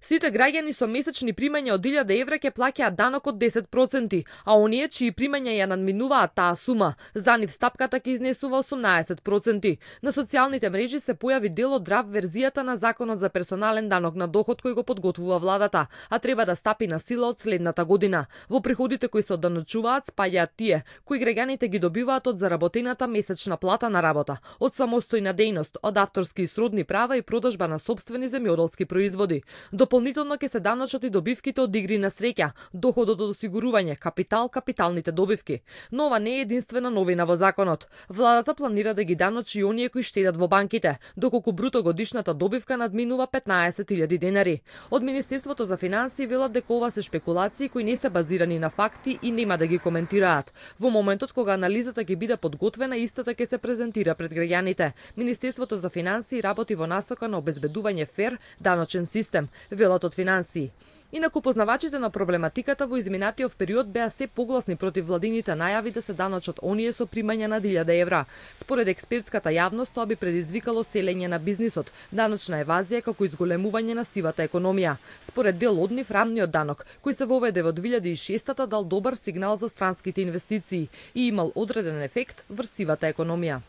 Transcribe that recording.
Сите граѓани со месечни примања од 1000 евра ќе плаќаат данок од 10%, а оние чии примања ја надминуваат таа сума, за нив стапката ќе изнесува 18%. На социјалните мрежи се појави дел од драф верзијата на законот за персонален данок на доход кој го подготвува владата, а треба да стапи на сила од следната година. Во приходите кои се одданочуваат спаѓаат тие кои граѓаните ги добиваат од заработената месечна плата на работа, од самостојна дејност, од авторски и сродни права и продажба на собствени земјоделски производи. До Дополнително ќе се даначат и добивките од игри на среќа, доходот од осигурување, капитал, капиталните добивки. Но ова не е единствена новина во законот. Владата планира да ги даночи и оние кои штедат во банките, доколку бруто годишната добивка надминува 15.000 денари. Од Министерството за финансии велат дека ова се спекулации кои не се базирани на факти и нема да ги коментираат. Во моментот кога анализата ќе биде подготвена, истата ќе се презентира пред граѓаните. Министерството за финансии работи во насока на обезбедување фер даночен систем отделот од финансии. Инаку познавачите на проблематиката во изминатиот период беа се погласни против владините најави да се даночат оние со примања над 1000 евра. Според експертската јавност тоа би предизвикало селење на бизнисот, даночна евазија како изголемување на сивата економија. Според дел од нив рамниот данок, кој се воведе во 2006-та дал добар сигнал за странските инвестиции и имал одреден ефект врз сивата економија.